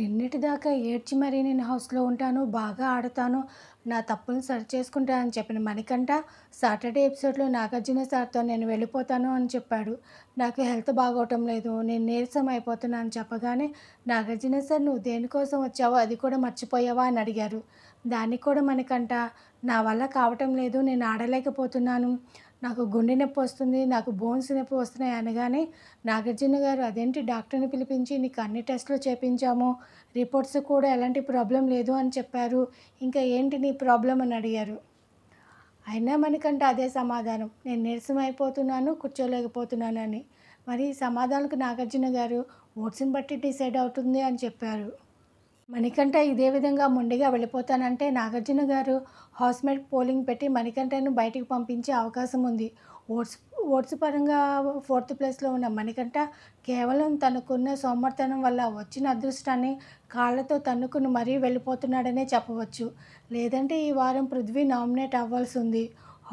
నిన్నటిదాకా ఏడ్చి మరీ నేను హౌస్లో ఉంటాను బాగా ఆడతాను నా తప్పులను సరి అని చెప్పిన మణికంఠ సాటర్డే ఎపిసోడ్లో నాగార్జున సార్తో నేను వెళ్ళిపోతాను అని చెప్పాడు నాకు హెల్త్ బాగోవటం లేదు నేను నీరసం అయిపోతున్నాను చెప్పగానే నాగార్జున సార్ నువ్వు దేనికోసం వచ్చావో అది కూడా మర్చిపోయావా అని అడిగారు దానికి కూడా మణికంఠ నా వల్ల కావటం లేదు నేను ఆడలేకపోతున్నాను నాకు గుండె నొప్పి వస్తుంది నాకు బోన్స్ నొప్పి వస్తున్నాయి అనగానే నాగార్జున గారు అదేంటి డాక్టర్ని పిలిపించి నీకు అన్ని టెస్టులు చేపించాము రిపోర్ట్స్ కూడా ఎలాంటి ప్రాబ్లం లేదు అని చెప్పారు ఇంకా ఏంటి నీ ప్రాబ్లం అని అడిగారు అయినా మనకంటే అదే సమాధానం నేను నీరసం అయిపోతున్నాను కూర్చోలేకపోతున్నాను అని మరి సమాధానాలకు నాగార్జున గారు ఓట్స్ని బట్టి డిసైడ్ అవుతుంది అని చెప్పారు మణికంఠ ఇదే విధంగా మొండిగా వెళ్ళిపోతానంటే నాగార్జున గారు హౌస్మేట్ పోలింగ్ పెట్టి మణికంఠను బయటికి పంపించే అవకాశం ఉంది ఓట్స్ ఓట్స్ పరంగా ఫోర్త్ ప్లేస్లో ఉన్న మణికంఠ కేవలం తనకున్న సోమర్థనం వల్ల వచ్చిన అదృష్టాన్ని కాళ్ళతో తన్నుకుని మరీ వెళ్ళిపోతున్నాడనే చెప్పవచ్చు లేదంటే ఈ వారం పృథ్వీ నామినేట్ అవ్వాల్సి ఉంది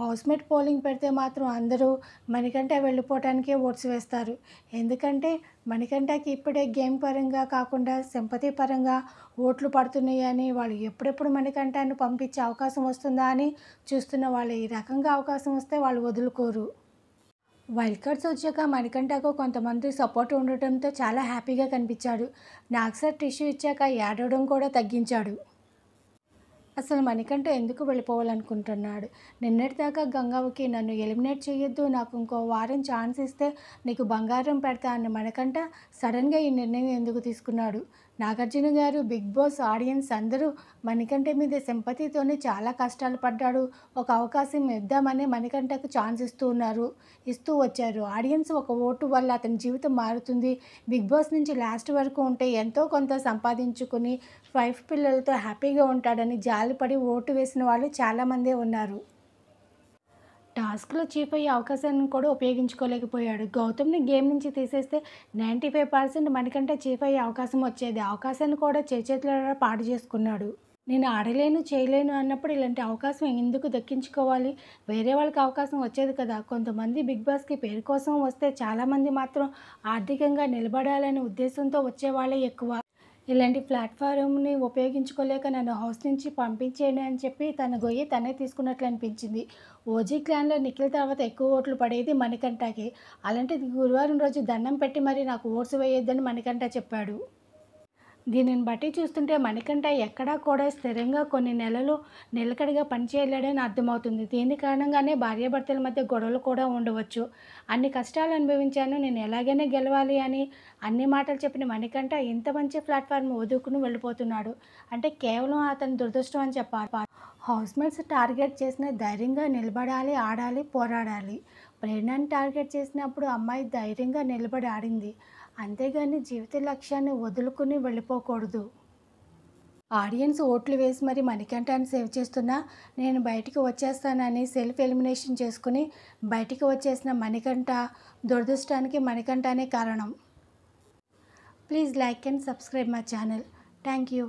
హౌస్మేట్ పోలింగ్ పెడితే మాత్రం అందరూ మణికంఠ వెళ్ళిపోవటానికే ఓట్స్ వేస్తారు ఎందుకంటే మణికంఠకి ఇప్పుడే గేమ్ పరంగా కాకుండా సింపతి పరంగా ఓట్లు పడుతున్నాయని వాళ్ళు ఎప్పుడెప్పుడు మణికంఠాన్ని పంపించే అవకాశం వస్తుందా అని చూస్తున్న వాళ్ళు ఈ రకంగా అవకాశం వస్తే వాళ్ళు వదులుకోరు వైల్డ్ కార్డ్స్ వచ్చాక మణికంఠకు కొంతమంది సపోర్ట్ ఉండటంతో చాలా హ్యాపీగా కనిపించాడు నాగ్సర్ టిష్యూ ఇచ్చాక ఏడవడం కూడా తగ్గించాడు అసలు మణికంఠ ఎందుకు వెళ్ళిపోవాలనుకుంటున్నాడు నిన్నటిదాకా గంగవ్వకి నన్ను ఎలిమినేట్ చేయొద్దు నాకు ఇంకో వారం ఛాన్స్ ఇస్తే నీకు బంగారం పెడతా అన్న మణికంఠ సడన్గా ఈ నిర్ణయం ఎందుకు తీసుకున్నాడు నాగార్జున గారు బిగ్ బాస్ ఆడియన్స్ అందరూ మణికంఠ మీద సింపతితోనే చాలా కష్టాలు పడ్డాడు ఒక అవకాశం ఇద్దామని మణికంఠకు ఛాన్స్ ఇస్తూ ఉన్నారు ఇస్తూ వచ్చారు ఆడియన్స్ ఒక ఓటు వల్ల అతని జీవితం మారుతుంది బిగ్ బాస్ నుంచి లాస్ట్ వరకు ఉంటే ఎంతో కొంత సంపాదించుకుని వైఫ్ పిల్లలతో హ్యాపీగా ఉంటాడని జాలి జాలిపడి ఓటు వేసిన వాళ్ళు చాలామందే ఉన్నారు టాస్క్లో చీఫ్ అయ్యే అవకాశాన్ని కూడా ఉపయోగించుకోలేకపోయాడు గౌతమ్ని గేమ్ నుంచి తీసేస్తే నైంటీ ఫైవ్ పర్సెంట్ మనకంటే చీఫ్ అయ్యే అవకాశం వచ్చేది అవకాశాన్ని కూడా చేతిలో పాడు చేసుకున్నాడు నేను ఆడలేను చేయలేను అన్నప్పుడు ఇలాంటి అవకాశం ఎందుకు దక్కించుకోవాలి వేరే వాళ్ళకి అవకాశం వచ్చేది కదా కొంతమంది బిగ్ బాస్కి పేరు కోసం వస్తే చాలామంది మాత్రం ఆర్థికంగా నిలబడాలనే ఉద్దేశంతో వచ్చేవాళ్ళే ఎక్కువ ఇలాంటి ప్లాట్ఫారంని ఉపయోగించుకోలేక నన్ను హౌస్ నుంచి పంపించేయండి అని చెప్పి తన గొయ్యి తనే తీసుకున్నట్లు అనిపించింది ఓజీ క్లాన్లో నిఖిల్ తర్వాత ఎక్కువ ఓట్లు పడేది మణికంఠకి అలాంటిది గురువారం రోజు దండం పెట్టి మరి నాకు ఓట్స్ వేయొద్దని మణికంఠ చెప్పాడు దీనిని బట్టి చూస్తుంటే మణికంఠ ఎక్కడా కూడా స్థిరంగా కొన్ని నెలలు నిలకడగా పనిచేయలేడని అర్థమవుతుంది దీని కారణంగానే భార్యాభర్తల మధ్య గొడవలు కూడా ఉండవచ్చు అన్ని కష్టాలు అనుభవించాను నేను ఎలాగైనా గెలవాలి అని అన్ని మాటలు చెప్పిన మణికంఠ ఇంత మంచి ప్లాట్ఫామ్ వదుకుని వెళ్ళిపోతున్నాడు అంటే కేవలం అతని దురదృష్టం అని చెప్పాలి హౌస్మేట్స్ టార్గెట్ చేసిన ధైర్యంగా నిలబడాలి ఆడాలి పోరాడాలి ప్రేరణని టార్గెట్ చేసినప్పుడు అమ్మాయి ధైర్యంగా నిలబడి ఆడింది అంతేగాని జీవిత లక్ష్యాన్ని వదులుకుని వెళ్ళిపోకూడదు ఆడియన్స్ ఓట్లు వేసి మరి మణికంఠాన్ని సేవ్ చేస్తున్నా నేను బయటికి వచ్చేస్తానని సెల్ఫ్ ఎలిమినేషన్ చేసుకుని బయటికి వచ్చేసిన మణికంఠ దురదృష్టానికి మణికంఠనే కారణం please like and subscribe my channel thank you